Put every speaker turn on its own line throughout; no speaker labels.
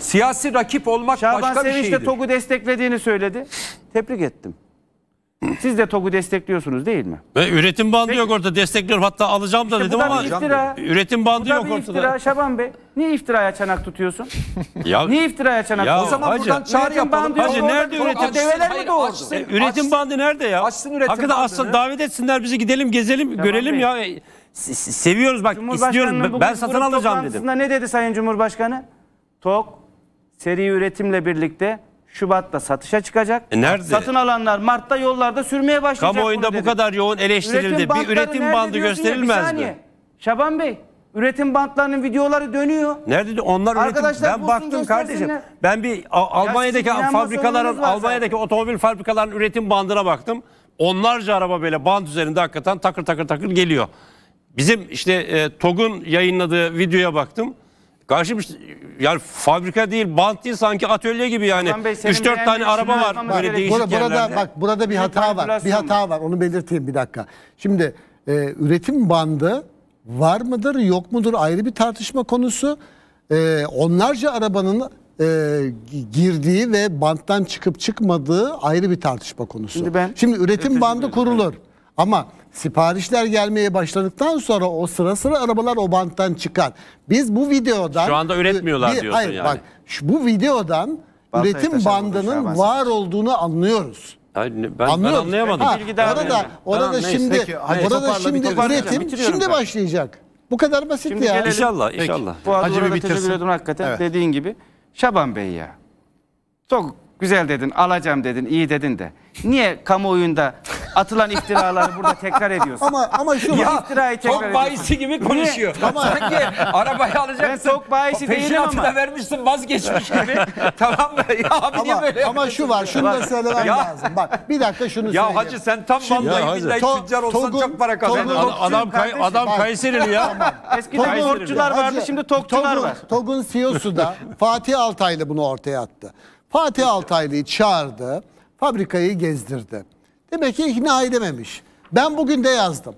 Siyasi rakip olmak Şaban başka Sevinç bir şeydir. Şaban Sevinç de
TOG'u desteklediğini söyledi. Tebrik ettim. Siz de TOG'u destekliyorsunuz değil mi?
Ve üretim bandı Peki. yok orada destekliyorum hatta alacağım da işte dedim ama iftira. üretim bandı yok ortada. Bu da bir iftira Şaban Bey. Niye iftiraya çanak tutuyorsun? ya, Niye
iftiraya çanak tutuyorsun? O zaman hacı, buradan çağrı yapalım. Hacı yok, nerede orada, üretim? Develer mi doğurdu? Açsın, e, üretim açsın,
bandı nerede ya? Açsın üretim Hakikaten bandını. Aslında davet etsinler bizi gidelim gezelim Şaban görelim Bey. ya. E, seviyoruz bak istiyorum ben satın alacağım dedim.
ne dedi Sayın Cumhurbaşkanı? TOG seri üretimle birlikte Şubat'ta satışa çıkacak. E nerede? Satın alanlar Mart'ta yollarda sürmeye başlayacak. Kamuoyunda bu kadar yoğun eleştirildi. Üretim bir üretim bandı gösterilmez mi? Şaban Bey, üretim bandlarının videoları dönüyor.
Nerede? Onlar Arkadaşlar Ben baktım kardeşim. Ben bir Almanya'daki fabrikaların, Almanya'daki otomobil fabrikaların üretim bandına baktım. Onlarca araba böyle band üzerinde hakikaten takır takır takır geliyor. Bizim işte e, TOG'un yayınladığı videoya baktım. Karşı bir şey, yani fabrika değil, bant değil sanki atölye gibi yani. Hasan Bey, 3-4 tane araba var böyle değişik Burada, burada yerlerde. bak
burada bir hata var. Bir hata var. Onu belirteyim bir dakika. Şimdi e, üretim bandı var mıdır, yok mudur ayrı bir tartışma konusu. E, onlarca arabanın e, girdiği ve banttan çıkıp çıkmadığı ayrı bir tartışma konusu. Şimdi ben- üretim bandı kurulur. Ama siparişler gelmeye başladıktan sonra o sıra sıra arabalar o banttan çıkar. Biz bu videodan... Şu anda üretmiyorlar bir, diyorsun hayır, yani. Bak, şu, bu videodan Balta üretim bandının var olduğunu anlıyoruz.
Hayır, ben, ben anlayamadım. Ha, orada orada tamam, şimdi Peki, orada şimdi üretim şimdi
başlayacak. Bu kadar basit şimdi ya. Gelelim. İnşallah inşallah. Peki. Bu arada Hacı bir bitirsin. Hakikaten evet.
dediğin gibi Şaban Bey ya. Çok Güzel dedin, alacağım dedin, iyi dedin de. Niye kamuoyunda atılan iftiraları burada tekrar ediyorsun? Ama ama şu ya, iftirayı tekrar Tok bayisi gibi konuşuyor. Ama sanki arabayı alacaksın. Ben tok bayisi değilim ama. da
vermişsin vazgeçmiş gibi. tamam mı? Ya abi ama, niye böyle Ama şu var, şunu da söylemem ya. lazım.
Bak bir dakika şunu söyleyeyim. Ya hacı sen tam Şimdi, vallahi billahi tüccar olsan togun, çok para kazanır. Adam, adam, kay, adam Kayserili ya. Tamam. Eskiden tokçular vardı, şimdi tokçular var. Togun CEO'su da Fatih Altaylı bunu ortaya attı. Fatih Altaylı'yı çağırdı, fabrikayı gezdirdi. Demek ki ikna edememiş. Ben bugün de yazdım.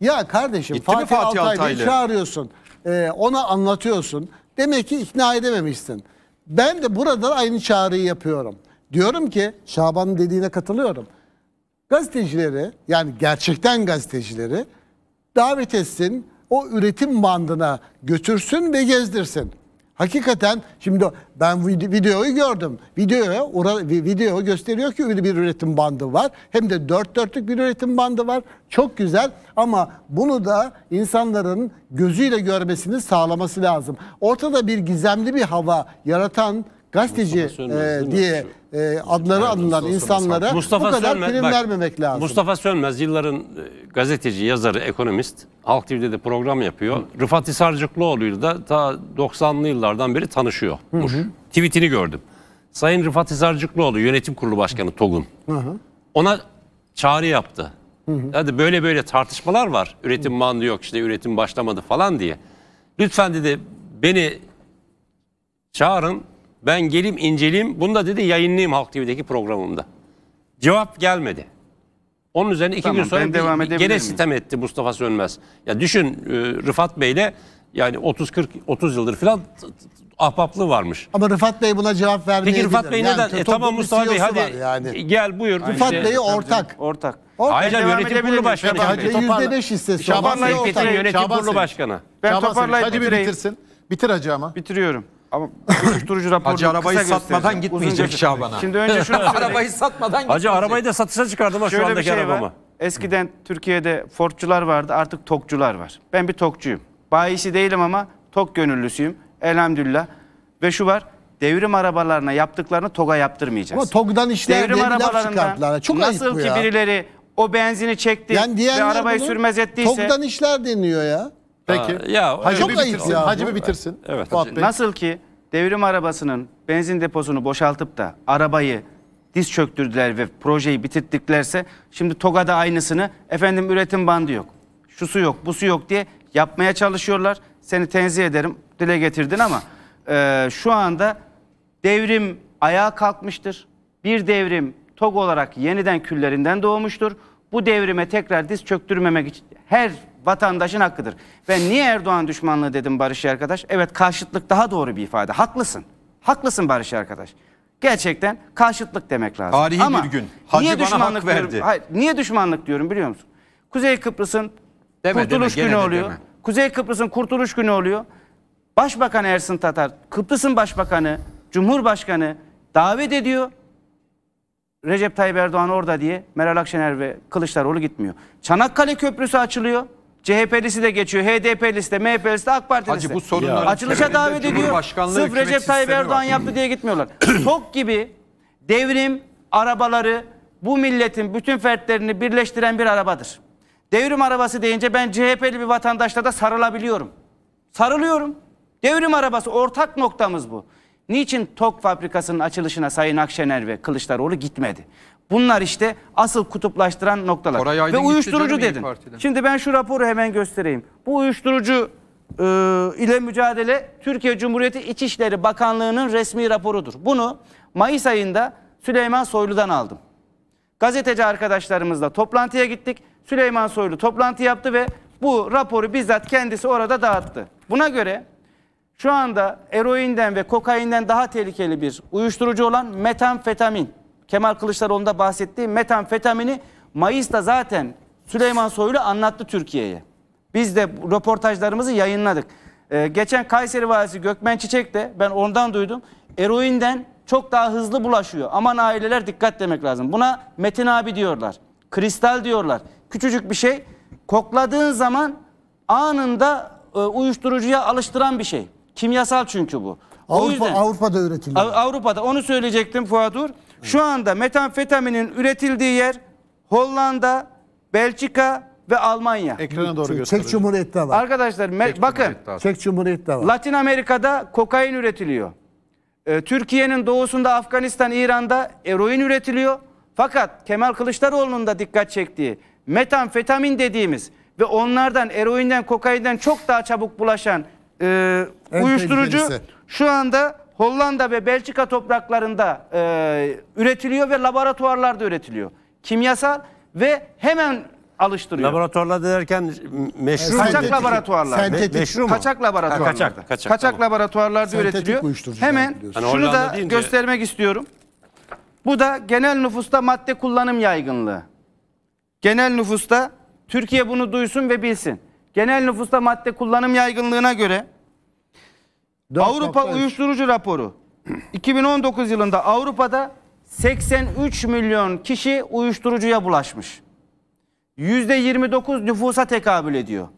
Ya kardeşim Fatih, Fatih Altaylı'yı Altaylı? çağırıyorsun, e, ona anlatıyorsun. Demek ki ikna edememişsin. Ben de burada aynı çağrıyı yapıyorum. Diyorum ki Şaban'ın dediğine katılıyorum. Gazetecileri yani gerçekten gazetecileri davet etsin, o üretim bandına götürsün ve gezdirsin. Hakikaten şimdi ben videoyu gördüm. Videoya video gösteriyor ki bir üretim bandı var. Hem de dört dörtlük bir üretim bandı var. Çok güzel ama bunu da insanların gözüyle görmesini sağlaması lazım. Ortada bir gizemli bir hava yaratan gazeteci e, diye e, adları alınan insanlara Mustafa bu kadar Sönmez, prim bak, vermemek lazım.
Mustafa Sönmez yılların e, gazeteci, yazarı, ekonomist. Halk TV'de de program yapıyor. Hı. Rıfat Hisarcıklıoğlu'yla da ta 90'lı yıllardan beri tanışıyor. Hı hı. Tweetini gördüm. Sayın Rıfat Hisarcıklıoğlu yönetim kurulu başkanı TOG'un. Ona çağrı yaptı. Hı hı. Hadi böyle böyle tartışmalar var. Üretim bandı yok işte üretim başlamadı falan diye. Lütfen dedi beni çağırın ben gelip inceleyeyim. Bunu da dedi yayınlayayım Halk TV'deki programımda. Cevap gelmedi. Onun üzerine iki Tamam, gün sonra devam gene miyim? sitem etti Mustafa Sönmez. Ya düşün e, Rıfat Bey'le yani 30-40 30 yıldır filan t- ahbaplığı varmış. Ama
Rıfat Bey buna cevap vermeyebilir. Peki Rıfat Bey Yani neden? E, tamam Mustafa Bey hadi
yani. gel buyur. Rıfat İşte- Bey ortak.
ortak. Ortak. Ayrıca Devam yönetim edebilir kurulu miyim? başkanı. yüzde beş hissesi. Şabanla olan Bey Şirketin ortak. yönetim kurulu başkanı. Ben Şaban Sevinç, Hadi bir bitirsin. Bitir hacı ama. Bitiriyorum. Ama
uyuşturucu raporunu Hacı arabayı satmadan gitmeyecek Uzun- Şaban'a. Şimdi önce şunu arabayı söyleyeyim.
satmadan Hacı arabayı da satışa çıkardım ha şu andaki şey arabamı. Eskiden Türkiye'de Fordçular vardı artık tokcular var. Ben bir tokcuyum. Bayisi değilim ama Tok gönüllüsüyüm. Elhamdülillah. Ve şu var devrim arabalarına yaptıklarını TOG'a yaptırmayacağız. Ama TOG'dan işler diye bir
Çok nasıl ki
birileri o benzini çekti Yani ve diğerler arabayı sürmez ettiyse. TOG'dan işler deniyor ya. Peki. Aa, ya, Hacı çok ayıp ya. Hacı bir bitirsin. Evet. Fuat Bey. Nasıl ki devrim arabasının benzin deposunu boşaltıp da arabayı diz çöktürdüler ve projeyi bitirdiklerse şimdi TOGA'da aynısını efendim üretim bandı yok. Şusu yok, busu yok diye yapmaya çalışıyorlar. Seni tenzih ederim. Dile getirdin ama e, şu anda devrim ayağa kalkmıştır. Bir devrim TOG olarak yeniden küllerinden doğmuştur. Bu devrime tekrar diz çöktürmemek için her vatandaşın hakkıdır. Ben niye Erdoğan düşmanlığı dedim Barış arkadaş? Evet karşıtlık daha doğru bir ifade. Haklısın. Haklısın Barış arkadaş. Gerçekten karşıtlık demek lazım. Tarihi Ama bir gün. Hacı niye bana düşmanlık hak verdi. hayır, niye düşmanlık diyorum biliyor musun? Kuzey Kıbrıs'ın kurtuluş deme, günü oluyor. Deme. Kuzey Kıbrıs'ın kurtuluş günü oluyor. Başbakan Ersin Tatar, Kıbrıs'ın başbakanı, Cumhurbaşkanı davet ediyor. Recep Tayyip Erdoğan orada diye Meral Akşener ve Kılıçdaroğlu gitmiyor. Çanakkale Köprüsü açılıyor. CHP'lisi de geçiyor, HDP'lisi de, MHP'lisi de, AK Partilisi de. Hacı bu sorunların Açılışa davet ediyor. Sırf Recep Tayyip Erdoğan var. yaptı diye gitmiyorlar. Tok gibi devrim arabaları bu milletin bütün fertlerini birleştiren bir arabadır. Devrim arabası deyince ben CHP'li bir vatandaşla da sarılabiliyorum. Sarılıyorum. Devrim arabası ortak noktamız bu. Niçin TOK fabrikasının açılışına Sayın Akşener ve Kılıçdaroğlu gitmedi? Bunlar işte asıl kutuplaştıran noktalar. Koray Ve uyuşturucu dedin. Şimdi ben şu raporu hemen göstereyim. Bu uyuşturucu e, ile mücadele Türkiye Cumhuriyeti İçişleri Bakanlığı'nın resmi raporudur. Bunu Mayıs ayında Süleyman Soylu'dan aldım. Gazeteci arkadaşlarımızla toplantıya gittik. Süleyman Soylu toplantı yaptı ve bu raporu bizzat kendisi orada dağıttı. Buna göre şu anda eroinden ve kokainden daha tehlikeli bir uyuşturucu olan metamfetamin Kemal Kılıçdaroğlu'nda bahsettiği metamfetamini Mayıs'ta zaten Süleyman Soylu anlattı Türkiye'ye. Biz de röportajlarımızı yayınladık. Ee, geçen Kayseri valisi Gökmen Çiçek de ben ondan duydum. Eroinden çok daha hızlı bulaşıyor. Aman aileler dikkat demek lazım. Buna Metin abi diyorlar. Kristal diyorlar. Küçücük bir şey kokladığın zaman anında e, uyuşturucuya alıştıran bir şey. Kimyasal çünkü bu. Avrupa, yüzden, Avrupa'da üretiliyor. Avrupa'da onu söyleyecektim Fuat Uğur. Şu anda metamfetaminin üretildiği yer Hollanda, Belçika ve Almanya. Ekrana doğru gösteriyor. Çek Cumhuriyeti de var. Arkadaşlar Çek bakın. Çek Cumhuriyeti de var. Latin Amerika'da kokain üretiliyor. Ee, Türkiye'nin doğusunda Afganistan, İran'da eroin üretiliyor. Fakat Kemal Kılıçdaroğlu'nun da dikkat çektiği metamfetamin dediğimiz ve onlardan eroinden kokainden çok daha çabuk bulaşan e, uyuşturucu şu anda Hollanda ve Belçika topraklarında e, üretiliyor ve laboratuvarlarda üretiliyor. Kimyasal
ve hemen alıştırıyor. Laboratuvarlarda derken meşru kaçak laboratuvarlar. Sentetik. meşru mu? Kaçak laboratuvarlarda. Ha, kaçak, kaçak, kaçak tamam. laboratuvarlarda üretiliyor. Hemen hani şunu da deyince... göstermek
istiyorum. Bu da genel nüfusta madde kullanım yaygınlığı. Genel nüfusta Türkiye bunu duysun ve bilsin. Genel nüfusta madde kullanım yaygınlığına göre Avrupa uyuşturucu raporu. 2019 yılında Avrupa'da 83 milyon kişi uyuşturucuya bulaşmış. %29 nüfusa tekabül ediyor.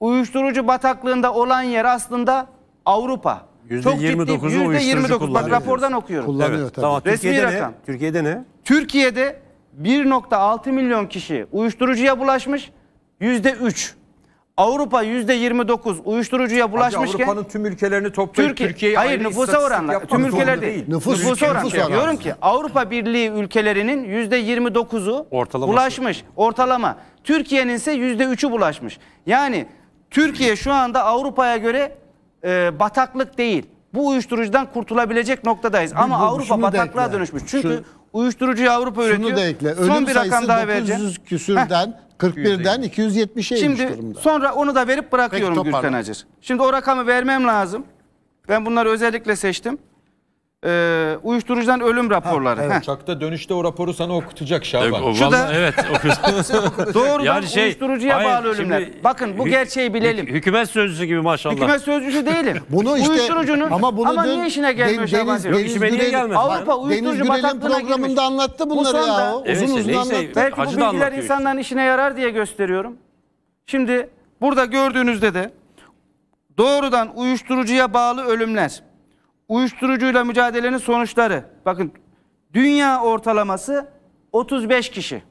Uyuşturucu bataklığında olan yer aslında Avrupa. Çok ciddi %29 bak rapordan okuyorum. Kullanıyor evet, tabii. Resmi Türkiye'de rakam. Ne?
Türkiye'de ne?
Türkiye'de 1.6 milyon kişi uyuşturucuya bulaşmış. %3. Avrupa %29 uyuşturucuya bulaşmışken Avrupa'nın tüm ülkelerini toplayıp Türkiye, Türkiye'yi hayır nüfusa oranla tüm ülkeler değil. Nüfus, nüfusa oranla nüfus diyorum ki Avrupa Birliği ülkelerinin %29'u bulaşmış ortalama. Türkiye'nin ise %3'ü bulaşmış. Yani Türkiye şu anda Avrupa'ya göre e, bataklık değil. Bu uyuşturucudan kurtulabilecek noktadayız. Biz Ama bu, Avrupa bataklığa dönüşmüş. Çünkü şu, uyuşturucuyu Avrupa üretiyor. Şunu da ekle. Ölüm Son bir rakam daha vereceğim. küsürden 41'den 270'e inmiş Şimdi durumda. sonra onu da verip bırakıyorum Peki, Acır. Şimdi o rakamı vermem lazım. Ben bunları özellikle seçtim e, uyuşturucudan ölüm raporları. Ha, evet. Uçakta dönüşte o raporu sana okutacak Şaban. E, evet, o, Şu da evet, doğrudan yani şey, uyuşturucuya hayır, bağlı ölümler. Şimdi,
Bakın bu gerçeği bilelim. Hükümet sözcüsü gibi maşallah. Hükümet
sözcüsü değilim. bunu işte, Uyuşturucunun ama, bunu ama niye işine gelmiyor Şaban Deniz,
Deniz, niye gelmedi? Avrupa uyuşturucu
bataklığına programında girmiş. anlattı bunları bu ya. Uzun evet, uzun şey, anlattı. Şey, Belki bu bilgiler insanların işine yarar diye gösteriyorum. Şimdi burada gördüğünüzde de doğrudan uyuşturucuya bağlı ölümler uyuşturucuyla mücadelenin sonuçları. Bakın dünya ortalaması 35 kişi.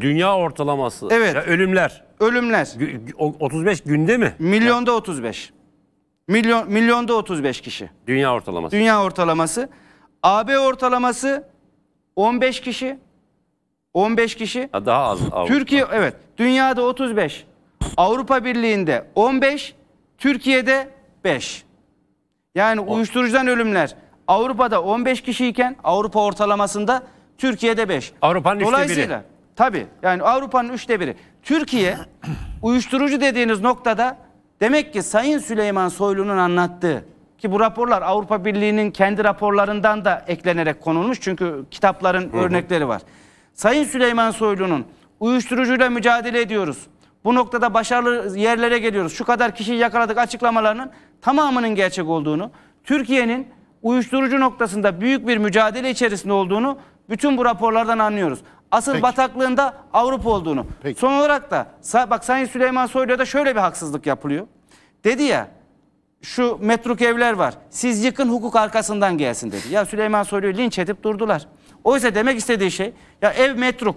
Dünya ortalaması. Evet. Ya
ölümler. Ölümler. Gü- 35 günde mi? Milyonda ya. 35. Milyon milyonda 35 kişi.
Dünya ortalaması.
Dünya ortalaması. AB ortalaması 15 kişi. 15 kişi.
Ya daha az. Avrupa.
Türkiye evet. Dünyada 35. Avrupa Birliği'nde 15, Türkiye'de 5. Yani o. uyuşturucudan ölümler Avrupa'da 15 kişiyken Avrupa ortalamasında Türkiye'de 5. Avrupa'nın Dolayısıyla, üçte biri. Tabii yani Avrupa'nın üçte biri. Türkiye uyuşturucu dediğiniz noktada demek ki Sayın Süleyman Soylu'nun anlattığı ki bu raporlar Avrupa Birliği'nin kendi raporlarından da eklenerek konulmuş. Çünkü kitapların hı hı. örnekleri var. Sayın Süleyman Soylu'nun uyuşturucuyla mücadele ediyoruz bu noktada başarılı yerlere geliyoruz. Şu kadar kişi yakaladık açıklamalarının tamamının gerçek olduğunu, Türkiye'nin uyuşturucu noktasında büyük bir mücadele içerisinde olduğunu bütün bu raporlardan anlıyoruz. Asıl Peki. bataklığında Avrupa olduğunu. Peki. Son olarak da bak Sayın Süleyman Soylu'ya da şöyle bir haksızlık yapılıyor. Dedi ya şu metruk evler var. Siz yıkın hukuk arkasından gelsin dedi. Ya Süleyman Soylu'yu linç edip durdular. Oysa demek istediği şey ya ev metruk.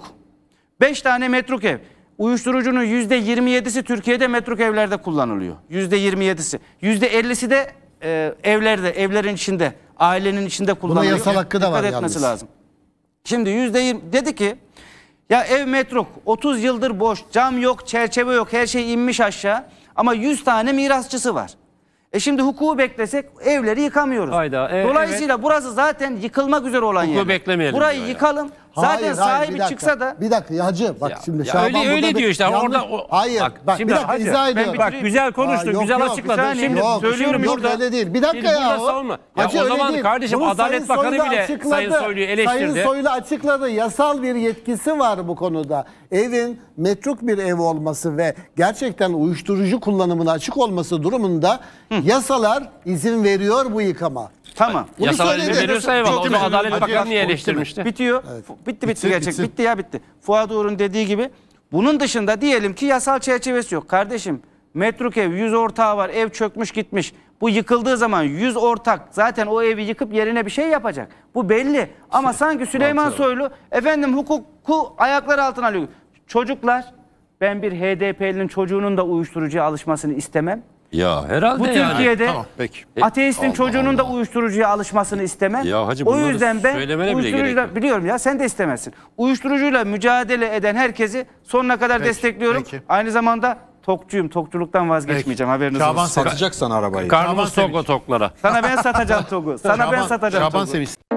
Beş tane metruk ev. Uyuşturucunun yüzde %27'si Türkiye'de metruk evlerde kullanılıyor. Yüzde %27'si. Yüzde %50'si de e, evlerde, evlerin içinde, ailenin içinde kullanılıyor. Buna yasal hakkı da var etmesi yalnız. lazım. Şimdi yüzde %20 dedi ki ya ev metruk 30 yıldır boş, cam yok, çerçeve yok, her şey inmiş aşağı ama 100 tane mirasçısı var. E şimdi hukuku beklesek evleri yıkamıyoruz. Hayda, e, Dolayısıyla evet. burası zaten yıkılmak üzere olan hukuku yer. beklemeyelim. Burayı yıkalım. Zaten hayır, sahibi bir çıksa da bir dakika
ya hacı bak ya, şimdi
ya Şaban öyle öyle diyor işte yanlış, orada o, hayır bak, bak şimdi bir dakika hacı, izah ediyorum. Bak güzel konuştun, yok, güzel açıkladın. Saniye, şimdi yok, şey söylüyorum yok, burada. Öyle değil. Bir dakika ya. Burada savunma. Hacı, ya o zaman değil. kardeşim Bunu Adalet Bakanı bile açıkladı. Sayın Soylu'yu eleştirdi. Sayın Soylu
açıkladı. Yasal bir yetkisi var bu konuda. Evin metruk bir ev olması ve gerçekten uyuşturucu kullanımına açık olması durumunda yasalar izin veriyor bu yıkama. Tamam. Bunu Yasal söyledi. elini
veriyorsa eyvallah. O da Adalet Bakanı niye eleştirmişti? Bitiyor. Evet. Bitti bitti gerçek. Bitsin. Bitti ya bitti. Fuat Uğur'un dediği gibi bunun dışında diyelim ki yasal çerçevesi yok. Kardeşim metruk ev 100 ortağı var. Ev çökmüş gitmiş. Bu yıkıldığı zaman 100 ortak zaten o evi yıkıp yerine bir şey yapacak. Bu belli. Ama sanki Süleyman Soylu efendim hukuku ayaklar altına alıyor. Çocuklar ben bir HDP'linin çocuğunun da uyuşturucuya alışmasını istemem.
Ya herhalde Bu yani. Türkiye'de tamam, peki. E, ateistin Allah çocuğunun Allah.
da uyuşturucuya alışmasını isteme. Ya hacı o yüzden ben uyuşturucuyla biliyorum ya sen de istemezsin. Uyuşturucuyla mücadele eden herkesi sonuna kadar peki, destekliyorum. Peki. Aynı zamanda tokçuyum. Tokçuluktan vazgeçmeyeceğim. Peki. Haberiniz Şaban olsun. Satacaksın
arabayı. Karnımız tok o toklara. Sana ben satacağım togu. Sana
Şaban, ben satacağım Şaban toku. Şaban